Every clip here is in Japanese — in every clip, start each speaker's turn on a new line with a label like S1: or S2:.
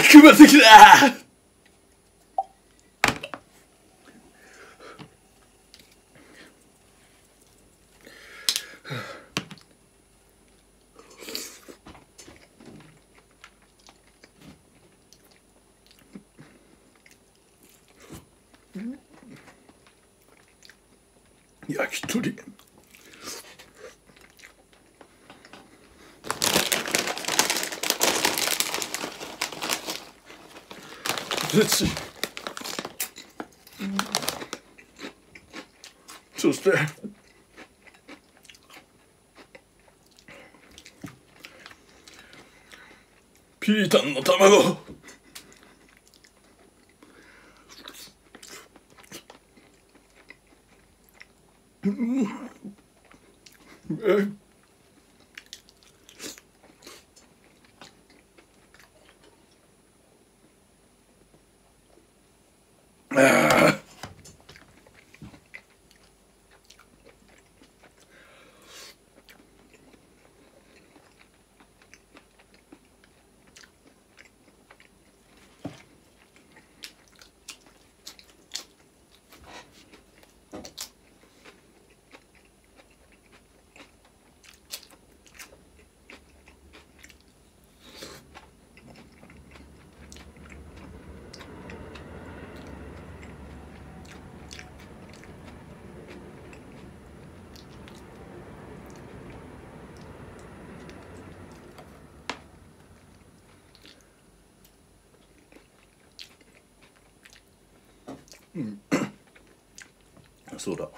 S1: 悪魔的だ焼き鳥嬉しい、うん、そしてピータンの卵そうだ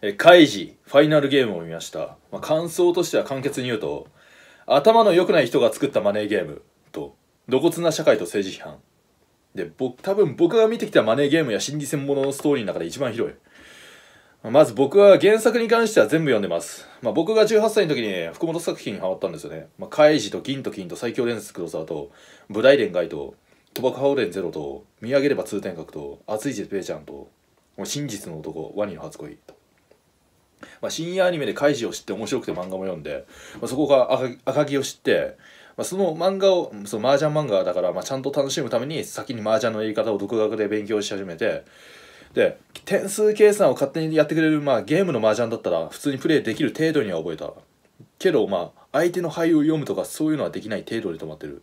S1: えカイジ、ファイナルゲームを見ました。まあ、感想としては簡潔に言うと、頭の良くない人が作ったマネーゲームと、露骨な社会と政治批判。で、僕、多分僕が見てきたマネーゲームや心理戦もののストーリーの中で一番広い。まず僕は原作に関しては全部読んでます。まあ、僕が18歳の時に福本作品にハマったんですよね。まあ、カイジと銀と金と最強伝説黒沢と、ブインガイと、賭博ハオレンゼロと、見上げれば通天閣と、熱いジェペイちゃんと、真実の男、ワニの初恋と。まあ、深夜アニメでカイジを知って面白くて漫画も読んで、まあ、そこが赤木を知って、まあ、その漫画をその麻雀漫画だから、まあ、ちゃんと楽しむために先に麻雀のやり方を独学で勉強し始めてで点数計算を勝手にやってくれる、まあ、ゲームの麻雀だったら普通にプレイできる程度には覚えたけどまあ相手の優を読むとかそういうのはできない程度で止まってる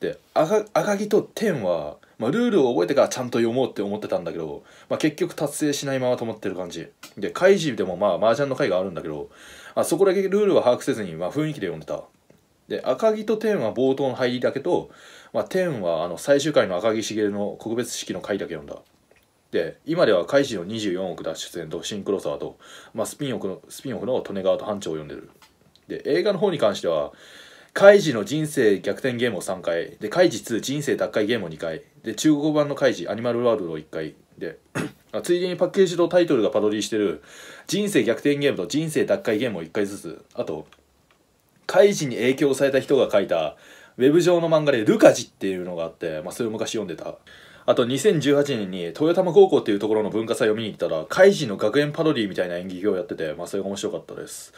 S1: で赤赤木と天は、まあ、ルールを覚えてからちゃんと読もうって思ってたんだけど、まあ、結局達成しないまま止まってる感じでイジでもまあ麻雀の回があるんだけどあそこだけルールは把握せずに、まあ、雰囲気で読んでたで赤木と天は冒頭の入りだけと、まあ、天はあの最終回の赤木茂の告別式の回だけ読んだで今ではイジの24億脱出演とシンクロ沢と、まあ、スピンオフの利根川と班長を読んでるで映画の方に関してはカイジの人生逆転ゲームを3回でカイジ2人生奪回ゲームを2回で中国版のカイジアニマルワールドを1回でついでにパッケージとタイトルがパドリーしてる人生逆転ゲームと人生奪回ゲームを1回ずつあとカイジに影響された人が書いたウェブ上の漫画で「ルカジ」っていうのがあって、まあ、それを昔読んでたあと2018年に豊玉高校っていうところの文化祭を見に行ったらカイジの学園パドリーみたいな演劇をやってて、まあ、それが面白かったです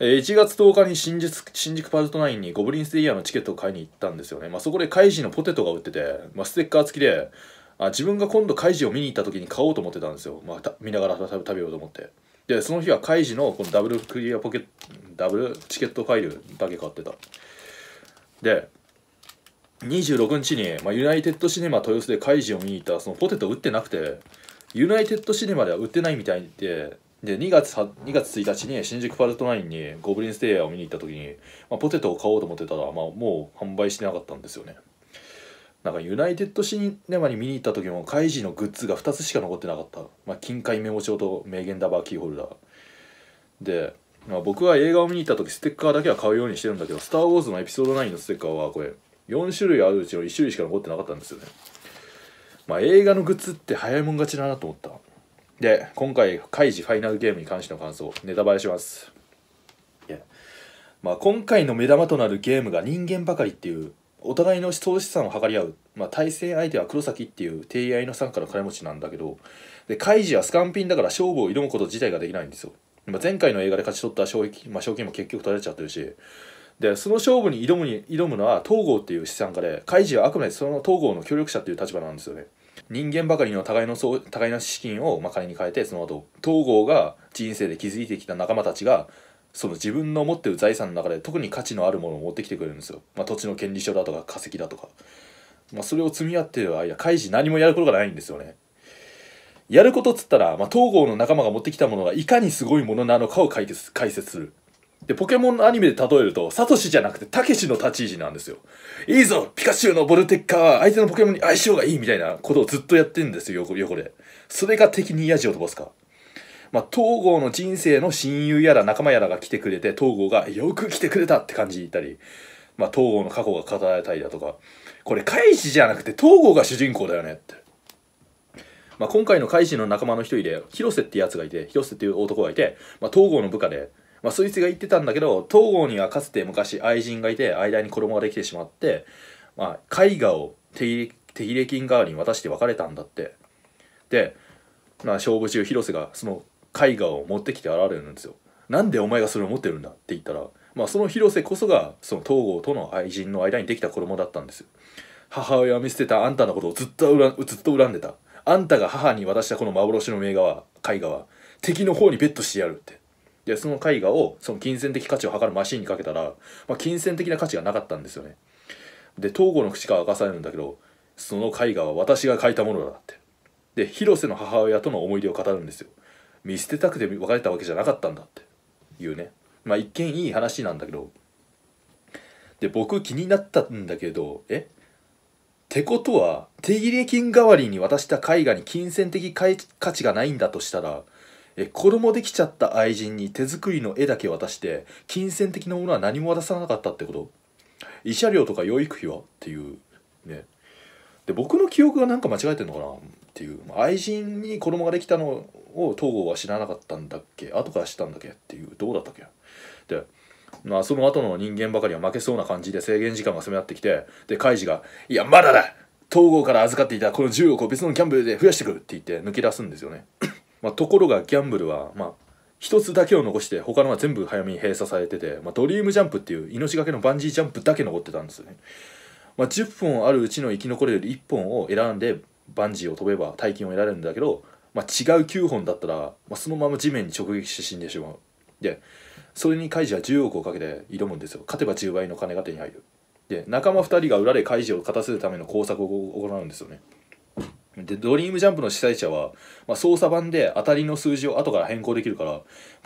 S1: 1月10日に新宿新宿パルト9にゴブリンステイヤーのチケットを買いに行ったんですよね、まあ、そこでカイジのポテトが売ってて、まあ、ステッカー付きであ自分が今度カイジを見に行った時に買おうと思ってたんですよ、まあ、見ながら食べようと思ってでその日はカイジのこのダブルクリアポケダブルチケットファイルだけ買ってたで26日に、まあ、ユナイテッドシネマ豊洲でカイジを見に行ったそのポテト売ってなくてユナイテッドシネマでは売ってないみたいでで2月 ,2 月1日に新宿パルトナインにゴブリンステイヤーを見に行った時に、まあ、ポテトを買おうと思ってたら、まあ、もう販売してなかったんですよねなんかユナイテッドシネマに見に行った時もカイジのグッズが2つしか残ってなかった、まあ、金塊メモ帳と名言ダバーキーホルダーで、まあ、僕は映画を見に行った時ステッカーだけは買うようにしてるんだけど「スター・ウォーズ」のエピソード9のステッカーはこれ4種類あるうちの1種類しか残ってなかったんですよねまあ映画のグッズって早いもん勝ちだなと思ったで今回カイジファイナルゲームに関しての感想ネタバレしますまあ、今回の目玉となるゲームが人間ばかりっていうお互いの思想資産を図り合う、まあ、対戦相手は黒崎っていう定合いの傘下の金持ちなんだけどでカイジはスカンピンだから勝負を挑むこと自体ができないんですよ、まあ、前回の映画で勝ち取った賞金,、まあ、賞金も結局取られちゃってるしでその勝負に挑むに挑むのは東郷っていう資産家でカイジはあくまでその東郷の協力者っていう立場なんですよね人間ばかりの互いのそう互いの資金を、まあ、金に変えてその後東郷が人生で築いてきた仲間たちがその自分の持ってる財産の中で特に価値のあるものを持ってきてくれるんですよ、まあ、土地の権利書だとか化石だとか、まあ、それを積み合ってる間開示何もやることがないんですよねやることっつったら、まあ、東郷の仲間が持ってきたものがいかにすごいものなのかを解決解説するで、ポケモンのアニメで例えると、サトシじゃなくて、たけしの立ち位置なんですよ。いいぞピカチュウのボルテッカーは相手のポケモンに相性がいいみたいなことをずっとやってんですよ、横で。それが敵にヤジを飛ばすか。まあ、東郷の人生の親友やら仲間やらが来てくれて、東郷がよく来てくれたって感じに言ったり、まあ、東郷の過去が語られたりだとか、これ、カイジじゃなくて東郷が主人公だよねって。まあ、今回のカイジの仲間の一人で、広瀬ってやつがいて、広瀬っていう男がいて、まあ、東郷の部下で、まあ、そいつが言ってたんだけど東郷にはかつて昔愛人がいて間に子供ができてしまって、まあ、絵画を手入れ金代わりに渡して別れたんだってで、まあ、勝負中広瀬がその絵画を持ってきて現れるんですよなんでお前がそれを持ってるんだって言ったら、まあ、その広瀬こそがその東郷との愛人の間にできた子供だったんですよ母親を見捨てたあんたのことをずっと恨ずっと恨んでたあんたが母に渡したこの幻の名画は絵画は敵の方にベットしてやるってでその絵画をその金銭的価値を測るマシンにかけたら、まあ、金銭的な価値がなかったんですよねで東郷の口から明かされるんだけどその絵画は私が描いたものだってで広瀬の母親との思い出を語るんですよ見捨てたくて別れたわけじゃなかったんだっていうねまあ一見いい話なんだけどで僕気になったんだけどえってことは手切れ金代わりに渡した絵画に金銭的価値がないんだとしたらえ子供できちゃった愛人に手作りの絵だけ渡して金銭的なものは何も渡さなかったってこと慰謝料とか養育費はっていうねで僕の記憶がなんか間違えてんのかなっていう愛人に子供ができたのを東郷は知らなかったんだっけ後から知ったんだっけっていうどうだったっけでまあその後の人間ばかりは負けそうな感じで制限時間が迫ってきてでカイジが「いやまだだ東郷から預かっていたこの10億を別のキャンブルで増やしてくる」って言って抜け出すんですよねまあ、ところがギャンブルは、まあ、一つだけを残して他のは全部早めに閉鎖されてて、まあ、ドリームジャンプっていう命がけのバンジージャンプだけ残ってたんですよね、まあ、10本あるうちの生き残れる1本を選んでバンジーを飛べば大金を得られるんだけど、まあ、違う9本だったら、まあ、そのまま地面に直撃して死んでしまうでそれにカイジは10億をかけて挑むんですよ勝てば10倍の金が手に入るで仲間2人が裏でカイジを勝たせるための工作を行うんですよねで、ドリームジャンプの主催者は、まあ、操作版で当たりの数字を後から変更できるから、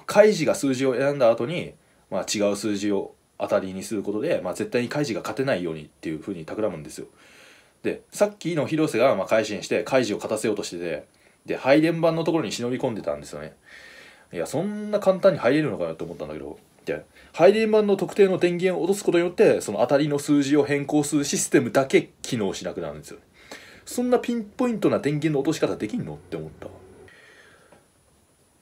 S1: カイジが数字を選んだ後に、まあ、違う数字を当たりにすることで、まあ、絶対にカイジが勝てないようにっていうふうに企むんですよ。で、さっきの広瀬がまあ改心して、カイジを勝たせようとしてて、で、配電盤のところに忍び込んでたんですよね。いや、そんな簡単に入れるのかなと思ったんだけど、で、配電盤の特定の電源を落とすことによって、その当たりの数字を変更するシステムだけ機能しなくなるんですよね。そんなピンポイントな電源の落とし方できんのって思った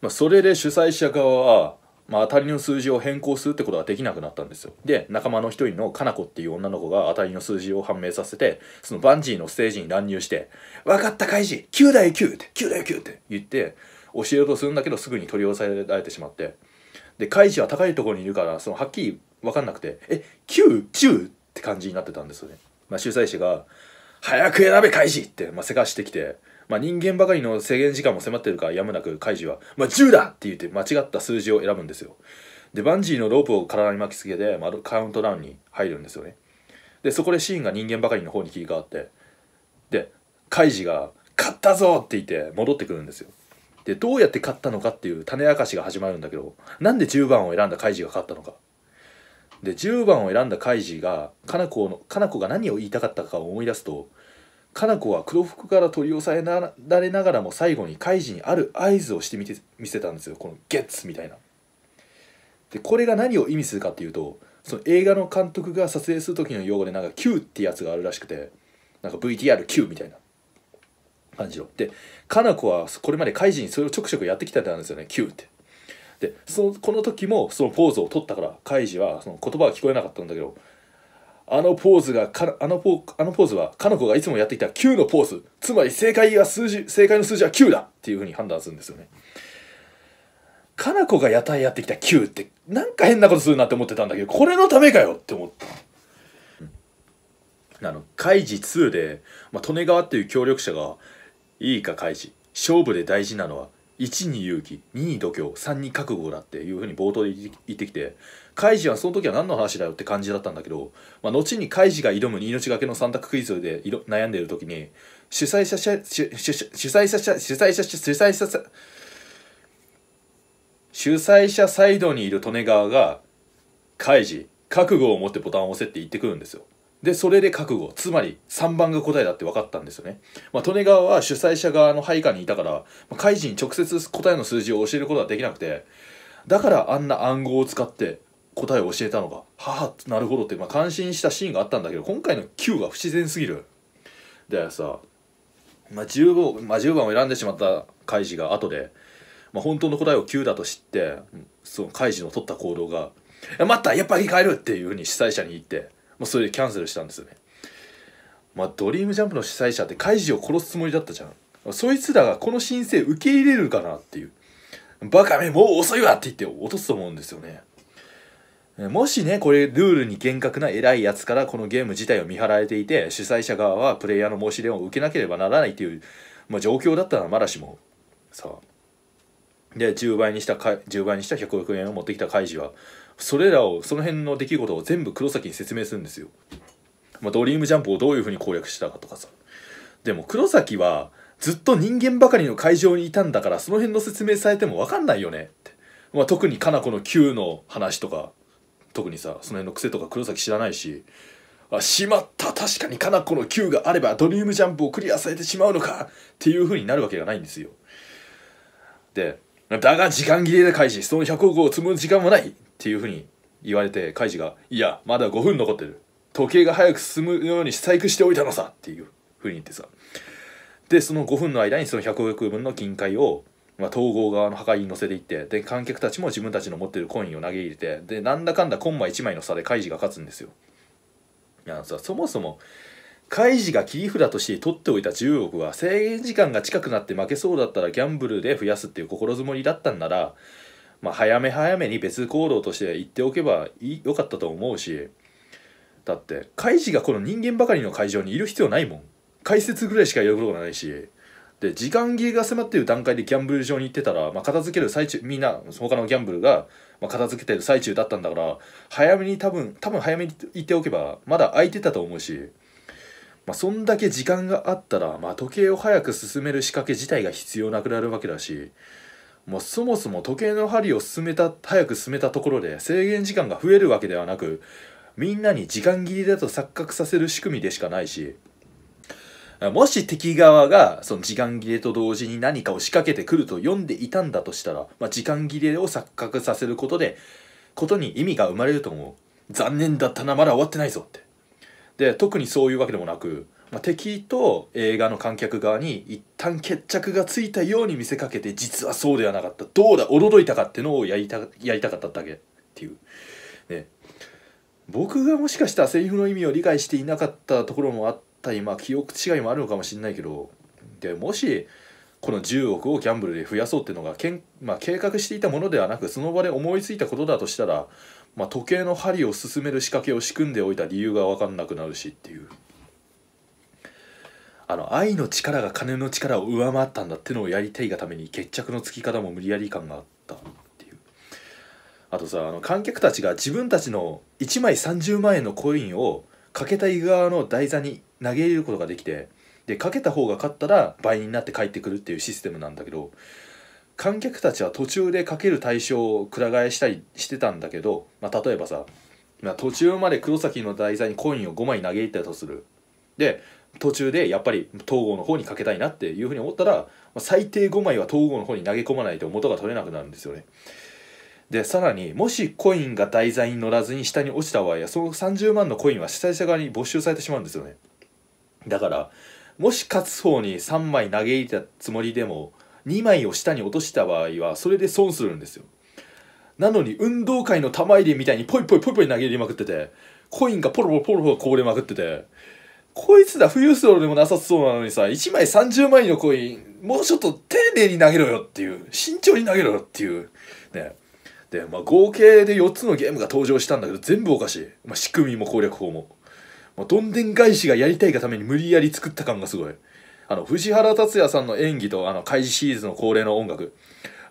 S1: まあ、それで主催者側は、まあ、当たりの数字を変更するってことはできなくなったんですよで仲間の一人のかな子っていう女の子が当たりの数字を判明させてそのバンジーのステージに乱入して「分かった開示9対 9!」って「9対 9!」って言って教えようとするんだけどすぐに取り押さえられてしまってで開示は高いところにいるからそのはっきり分かんなくて「え九 9?10?」って感じになってたんですよね、まあ、主催者が早く選べ、カイジって、まあ、せかしてきて、まあ、人間ばかりの制限時間も迫ってるから、やむなくカイジは、まあ、10だって言って間違った数字を選ぶんですよ。で、バンジーのロープを体に巻きつけて、まあ、カウントダウンに入るんですよね。で、そこでシーンが人間ばかりの方に切り替わって、で、カイジが、勝ったぞって言って戻ってくるんですよ。で、どうやって勝ったのかっていう種明かしが始まるんだけど、なんで10番を選んだカイジが勝ったのか。で10番を選んだカイジがカナ子のかな子が何を言いたかったかを思い出すとカナ子は黒服から取り押さえられながらも最後にカイジにある合図をしてみて見せたんですよこの「ゲッツ!」みたいな。でこれが何を意味するかっていうとその映画の監督が撮影する時の用語でなんか「Q」ってやつがあるらしくてなんか VTRQ みたいな感じの。でカナ子はこれまでカイジにそれをちょくちょくやってきたんですよね「Q」って。でそのこの時もそのポーズを取ったからカイジはその言葉は聞こえなかったんだけどあのポーズがかあのポあのポーズはかのコがいつもやってきた9のポーズつまり正解は数字正解の数字は9だっていうふうに判断するんですよねかなコが屋台やってきた9ってなんか変なことするなって思ってたんだけどこれのためかよって思った。あの、カイジ2で、まあ、利根川っていう協力者が、いいかカイジ、勝負で大事なのは1に勇気2に度胸3に覚悟だっていうふうに冒頭で言ってきてカイジはその時は何の話だよって感じだったんだけど、まあ、後にカイジが挑む命がけの3択クイズで悩んでいる時に主催者主催者主催者主催者主催者主催者サイドにいる利根川が「カイジ覚悟を持ってボタンを押せ」って言ってくるんですよ。で、それで覚悟。つまり、3番が答えだって分かったんですよね。まあ、利根川は主催者側の配下にいたから、まあ、カイジに直接答えの数字を教えることはできなくて、だからあんな暗号を使って答えを教えたのか。はあ、なるほどって、まあ、感心したシーンがあったんだけど、今回の Q が不自然すぎる。でさ、まあ、10, 番まあ、10番を選んでしまったカイジが後で、まあ、本当の答えを9だと知って、そのカイジの取った行動が、待ったやっぱり変えるっていうふうに主催者に言って、もうそれでキャンセルしたんですよねまあドリームジャンプの主催者ってカイジを殺すつもりだったじゃんそいつらがこの申請受け入れるかなっていうバカめもう遅いわって言って落とすと思うんですよねもしね、これ、ルールに厳格な偉いやつからこのゲーム自体を見張られていて、主催者側はプレイヤーの申し出を受けなければならないという、まあ、状況だったらまだしも、さあ。で、10倍にした、10倍にした100億円を持ってきたカイジは、それらをその辺の出来事を全部黒崎に説明するんですよ、まあ、ドリームジャンプをどういうふうに攻略したかとかさでも黒崎はずっと人間ばかりの会場にいたんだからその辺の説明されても分かんないよねって、まあ、特にかな子の Q の話とか特にさその辺の癖とか黒崎知らないしあしまった確かにかな子の Q があればドリームジャンプをクリアされてしまうのかっていう風になるわけがないんですよでだが時間切れで開始その100億を積む時間もないっていうふうに言われてカイジが「いやまだ5分残ってる時計が早く進むように細工しておいたのさ」っていうふうに言ってさでその5分の間にその100億分の金塊を、まあ、統合側の破壊に乗せていってで観客たちも自分たちの持ってるコインを投げ入れてでなんだかんだコンマ1枚の差でカイジが勝つんですよいやさそもそもカイジが切り札として取っておいた10億は制限時間が近くなって負けそうだったらギャンブルで増やすっていう心づもりだったんならまあ、早め早めに別行動として言っておけばいいよかったと思うしだって開示がこの人間ばかりの会場にいる必要ないもん解説ぐらいしか言うことがないしで時間切れが迫ってる段階でギャンブル場に行ってたら、まあ、片付ける最中みんな他のギャンブルが、まあ、片付けてる最中だったんだから早めに多分多分早めに行っておけばまだ空いてたと思うし、まあ、そんだけ時間があったら、まあ、時計を早く進める仕掛け自体が必要なくなるわけだしもうそもそも時計の針を進めた早く進めたところで制限時間が増えるわけではなくみんなに時間切りだと錯覚させる仕組みでしかないしもし敵側がその時間切れと同時に何かを仕掛けてくると読んでいたんだとしたら、まあ、時間切れを錯覚させることでことに意味が生まれると思う残念だったなまだ終わってないぞってで特にそういうわけでもなくまあ、敵と映画の観客側に一旦決着がついたように見せかけて実はそうではなかったどうだ驚いたかってのをやりたやりたかっただけっていう、ね、僕がもしかしたらセリフの意味を理解していなかったところもあったり、まあ、記憶違いもあるのかもしれないけどでもしこの10億をギャンブルで増やそうっていうのがけん、まあ、計画していたものではなくその場で思いついたことだとしたら、まあ、時計の針を進める仕掛けを仕組んでおいた理由が分かんなくなるしっていう。あの愛の力が金の力を上回ったんだってのをやりたいがために決着のつき方も無理やり感があったっていうあとさあの観客たちが自分たちの1枚30万円のコインをかけたい側の台座に投げ入れることができてでかけた方が勝ったら倍になって帰ってくるっていうシステムなんだけど観客たちは途中でかける対象をくら替えしたりしてたんだけど、まあ、例えばさ、ま途中まで黒崎の台座にコインを5枚投げ入れたとするで途中でやっぱり東郷の方にかけたいなっていうふうに思ったら、まあ、最低5枚は東郷の方に投げ込まないと元が取れなくなるんですよね。でさらにもしコインが題材に乗らずに下に落ちた場合はその30万のコインは主催者側に没収されてしまうんですよねだからもし勝つ方に3枚投げ入れたつもりでも2枚を下に落とした場合はそれで損するんですよなのに運動会の玉入れみたいにポイポイポイポイ投げ入れまくっててコインがポロポロポロポロこぼれまくっててこいつら富裕層でもなさそうなのにさ、1枚30枚のコイン、もうちょっと丁寧に投げろよっていう、慎重に投げろよっていう、ね。で、まあ、合計で4つのゲームが登場したんだけど、全部おかしい。まあ、仕組みも攻略法も。まあ、どんでん返しがやりたいがために無理やり作った感がすごい。あの、藤原竜也さんの演技と、あの、開示シリーズの恒例の音楽。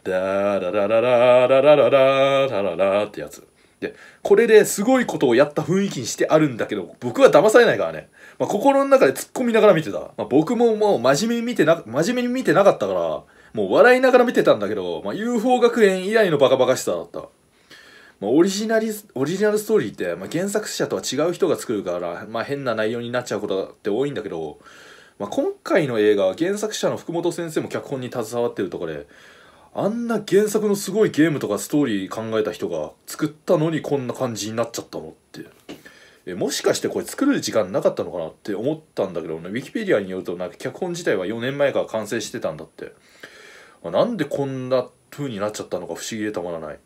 S1: ダーラララララララララララってやつ。ってこれですごいことをやった雰囲気にしてあるんだけど僕は騙されないからね、まあ、心の中で突っ込みながら見てた、まあ、僕ももう真面目に見てな真面目に見てなかったからもう笑いながら見てたんだけど、まあ、UFO 学園以来のバカバカしさだったまあ、オリジナリオリジナルストーリーって、まあ、原作者とは違う人が作るから、まあ、変な内容になっちゃうことって多いんだけど、まあ、今回の映画は原作者の福本先生も脚本に携わってるとかで、あんな原作のすごいゲームとかストーリー考えた人が作ったのにこんな感じになっちゃったのってえもしかしてこれ作る時間なかったのかなって思ったんだけどねウィキペディアによるとなんか脚本自体は4年前から完成してたんだってなんでこんな風になっちゃったのか不思議でたまらない